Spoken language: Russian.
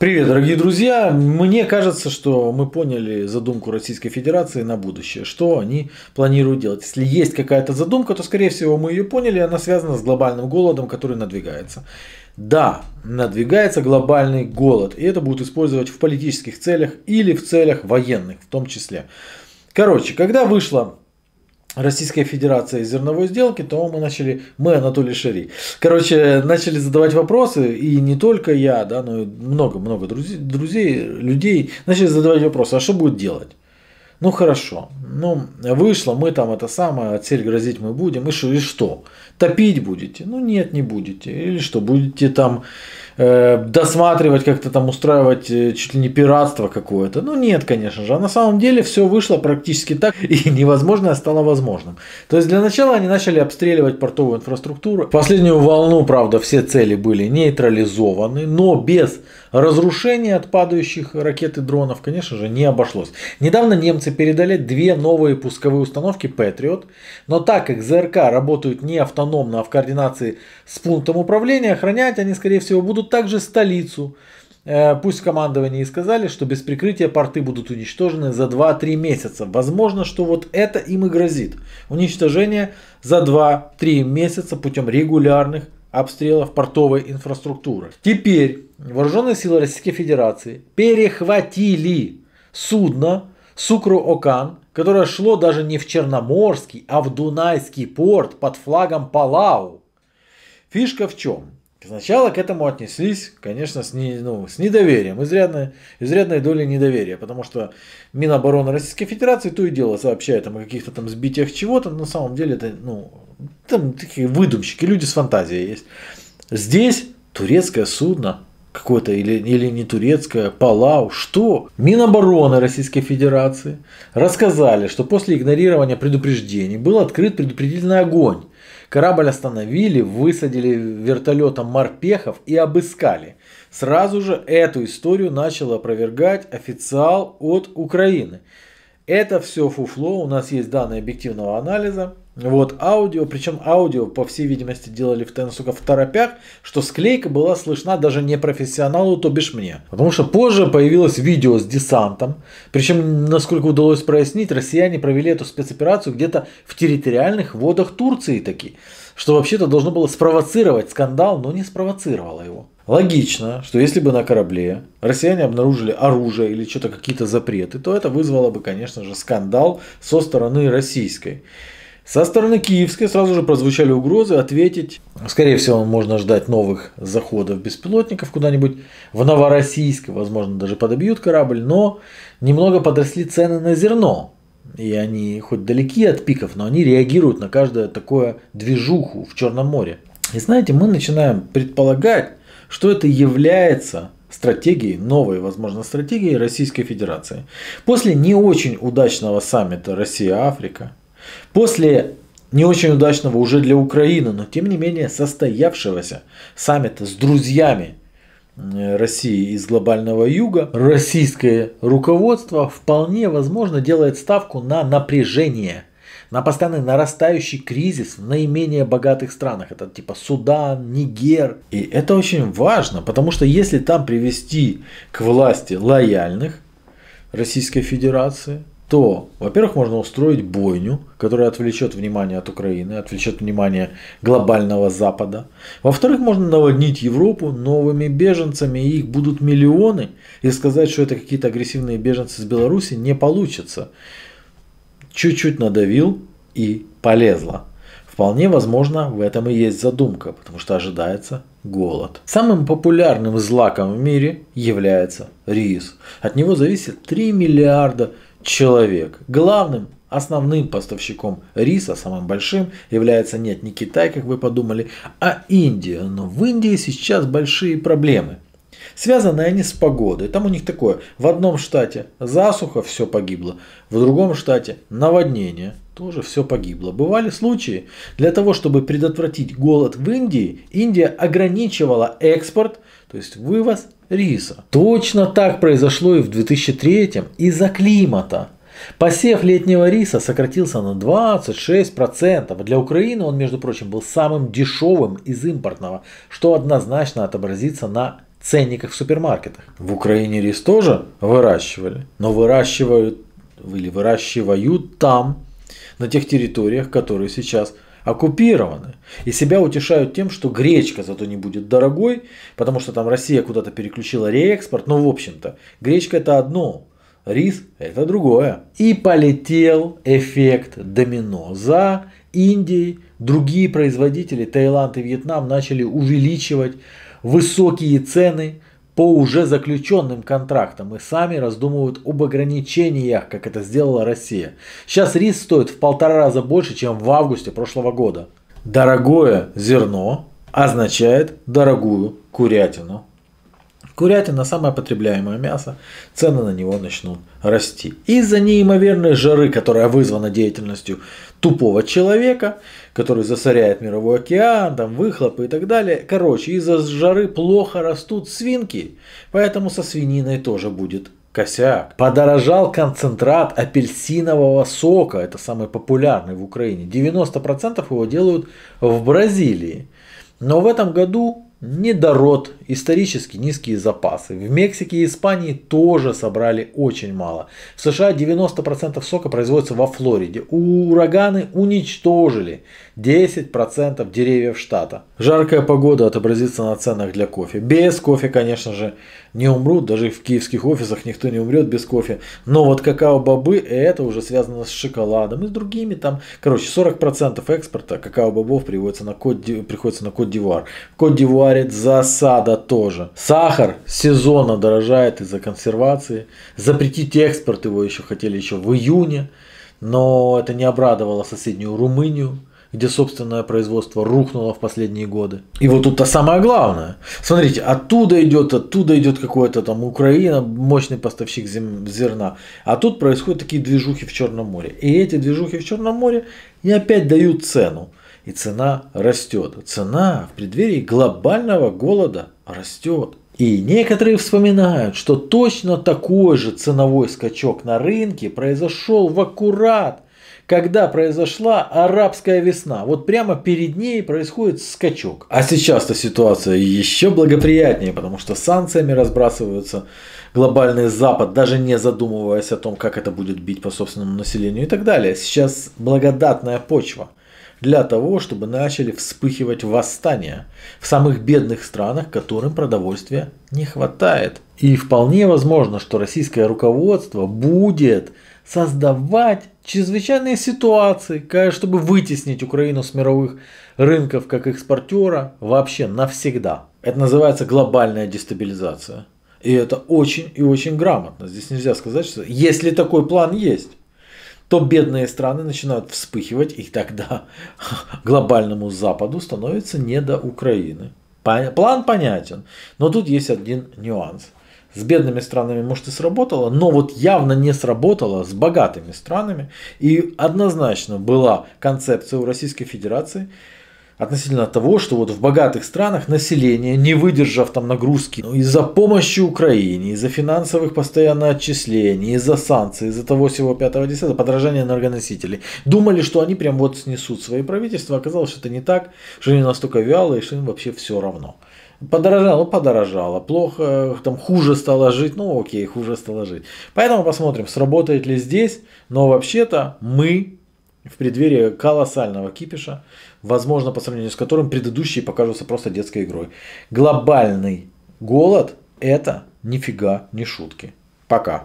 Привет, дорогие друзья! Мне кажется, что мы поняли задумку Российской Федерации на будущее, что они планируют делать. Если есть какая-то задумка, то, скорее всего, мы ее поняли, она связана с глобальным голодом, который надвигается. Да, надвигается глобальный голод, и это будут использовать в политических целях или в целях военных в том числе. Короче, когда вышла Российской Федерации зерновой сделки, то мы начали, мы, Анатолий Шири, короче, начали задавать вопросы, и не только я, да, но и много-много друзей, друзей, людей, начали задавать вопросы, а что будет делать? Ну хорошо, ну вышло, мы там это самое, цель а грозить мы будем, и что, и что? Топить будете? Ну нет, не будете. Или что, будете там Э, досматривать, как-то там устраивать э, чуть ли не пиратство какое-то. Ну нет, конечно же. А на самом деле все вышло практически так, и невозможное стало возможным. То есть для начала они начали обстреливать портовую инфраструктуру. В последнюю волну, правда, все цели были нейтрализованы, но без разрушения от падающих ракет и дронов, конечно же, не обошлось. Недавно немцы передали две новые пусковые установки Patriot, но так как ЗРК работают не автономно, а в координации с пунктом управления, охранять они, скорее всего, будут также столицу. Э, пусть командование и сказали, что без прикрытия порты будут уничтожены за 2-3 месяца. Возможно, что вот это им и грозит. Уничтожение за 2-3 месяца путем регулярных обстрелов портовой инфраструктуры. Теперь вооруженные силы Российской Федерации перехватили судно Сукру-Окан, которое шло даже не в Черноморский, а в Дунайский порт под флагом Палау. Фишка в чем? Сначала к этому отнеслись, конечно, с, не, ну, с недоверием, изрядной, изрядной долей недоверия, потому что Минобороны Российской Федерации то и дело сообщает там, о каких-то там сбитиях чего-то, на самом деле это, ну, там такие выдумщики, люди с фантазией есть. Здесь турецкое судно какое-то или, или не турецкое, Палау, что? Минобороны Российской Федерации рассказали, что после игнорирования предупреждений был открыт предупредительный огонь Корабль остановили, высадили вертолетом морпехов и обыскали. Сразу же эту историю начал опровергать официал от Украины – это все фуфло, у нас есть данные объективного анализа. Вот аудио, причем аудио, по всей видимости, делали в, сука, в торопях, что склейка была слышна даже не профессионалу, то бишь мне. Потому что позже появилось видео с десантом, причем, насколько удалось прояснить, россияне провели эту спецоперацию где-то в территориальных водах Турции таки, что вообще-то должно было спровоцировать скандал, но не спровоцировало его. Логично, что если бы на корабле россияне обнаружили оружие или что-то какие-то запреты, то это вызвало бы, конечно же, скандал со стороны российской. Со стороны киевской сразу же прозвучали угрозы ответить. Скорее всего, можно ждать новых заходов беспилотников куда-нибудь в Новороссийск, возможно, даже подобьют корабль, но немного подросли цены на зерно. И они хоть далеки от пиков, но они реагируют на каждое такое движуху в Черном море. И знаете, мы начинаем предполагать, что это является стратегией, новой, возможно, стратегией Российской Федерации. После не очень удачного саммита Россия-Африка, после не очень удачного уже для Украины, но тем не менее состоявшегося саммита с друзьями э, России из глобального юга, российское руководство вполне возможно делает ставку на напряжение – на постоянный нарастающий кризис в наименее богатых странах. Это типа Судан, Нигер. И это очень важно, потому что если там привести к власти лояльных Российской Федерации, то, во-первых, можно устроить бойню, которая отвлечет внимание от Украины, отвлечет внимание глобального Запада. Во-вторых, можно наводнить Европу новыми беженцами, и их будут миллионы, и сказать, что это какие-то агрессивные беженцы с Беларуси, не получится. Чуть-чуть надавил и полезла. Вполне возможно, в этом и есть задумка, потому что ожидается голод. Самым популярным злаком в мире является рис. От него зависит 3 миллиарда человек. Главным Основным поставщиком риса, самым большим, является нет не Китай, как вы подумали, а Индия. Но в Индии сейчас большие проблемы. Связаны они с погодой. Там у них такое, в одном штате засуха, все погибло, в другом штате наводнение, тоже все погибло. Бывали случаи, для того, чтобы предотвратить голод в Индии, Индия ограничивала экспорт, то есть вывоз риса. Точно так произошло и в 2003 из-за климата. Посев летнего риса сократился на 26%. Для Украины он, между прочим, был самым дешевым из импортного, что однозначно отобразится на ценниках в супермаркетах. В Украине рис тоже выращивали, но выращивают или выращивают там, на тех территориях, которые сейчас оккупированы. И себя утешают тем, что гречка зато не будет дорогой, потому что там Россия куда-то переключила реэкспорт. Ну, в общем-то, гречка это одно, рис это другое. И полетел эффект домино. За Индией другие производители, Таиланд и Вьетнам, начали увеличивать высокие цены по уже заключенным контрактам и сами раздумывают об ограничениях, как это сделала Россия. Сейчас рис стоит в полтора раза больше, чем в августе прошлого года. Дорогое зерно означает дорогую курятину. Курятина – самое потребляемое мясо, цены на него начнут расти. Из-за неимоверной жары, которая вызвана деятельностью тупого человека, который засоряет мировой океан, там выхлопы и так далее. Короче, из-за жары плохо растут свинки, поэтому со свининой тоже будет Косяк. Подорожал концентрат апельсинового сока, это самый популярный в Украине. 90% его делают в Бразилии. Но в этом году недород, исторически низкие запасы. В Мексике и Испании тоже собрали очень мало. В США 90% сока производится во Флориде. ураганы уничтожили 10% деревьев штата. Жаркая погода отобразится на ценах для кофе. Без кофе, конечно же, не умрут. Даже в киевских офисах никто не умрет без кофе. Но вот какао-бобы, это уже связано с шоколадом и с другими там. Короче, 40% экспорта какао-бобов приходится на Кот-Дивуар. В Кот-Дивуаре говорит, засада тоже. Сахар сезонно дорожает из-за консервации. Запретить экспорт его еще хотели еще в июне, но это не обрадовало соседнюю Румынию где собственное производство рухнуло в последние годы. И вот тут-то самое главное. Смотрите, оттуда идет, оттуда идет какой-то там Украина, мощный поставщик зерна. А тут происходят такие движухи в Черном море. И эти движухи в Черном море не опять дают цену и цена растет. Цена в преддверии глобального голода растет. И некоторые вспоминают, что точно такой же ценовой скачок на рынке произошел в аккурат когда произошла арабская весна. Вот прямо перед ней происходит скачок. А сейчас-то ситуация еще благоприятнее, потому что санкциями разбрасываются глобальный Запад, даже не задумываясь о том, как это будет бить по собственному населению и так далее. Сейчас благодатная почва для того, чтобы начали вспыхивать восстания в самых бедных странах, которым продовольствия не хватает. И вполне возможно, что российское руководство будет создавать чрезвычайные ситуации, чтобы вытеснить Украину с мировых рынков как экспортера вообще навсегда. Это называется глобальная дестабилизация. И это очень и очень грамотно. Здесь нельзя сказать, что если такой план есть, то бедные страны начинают вспыхивать, и тогда глобальному Западу становится не до Украины. План понятен, но тут есть один нюанс с бедными странами, может, и сработало, но вот явно не сработало с богатыми странами. И однозначно была концепция у Российской Федерации относительно того, что вот в богатых странах население, не выдержав там нагрузки ну, из-за помощи Украине, из-за финансовых постоянно отчислений, из-за санкций, из-за того всего 5-10, подражания энергоносителей, думали, что они прям вот снесут свои правительства, оказалось, что это не так, что они настолько вялые, что им вообще все равно. Подорожало, подорожало. Плохо, там хуже стало жить, ну окей, хуже стало жить. Поэтому посмотрим, сработает ли здесь. Но вообще-то мы в преддверии колоссального кипиша, возможно, по сравнению с которым предыдущие покажутся просто детской игрой. Глобальный голод – это нифига не шутки. Пока.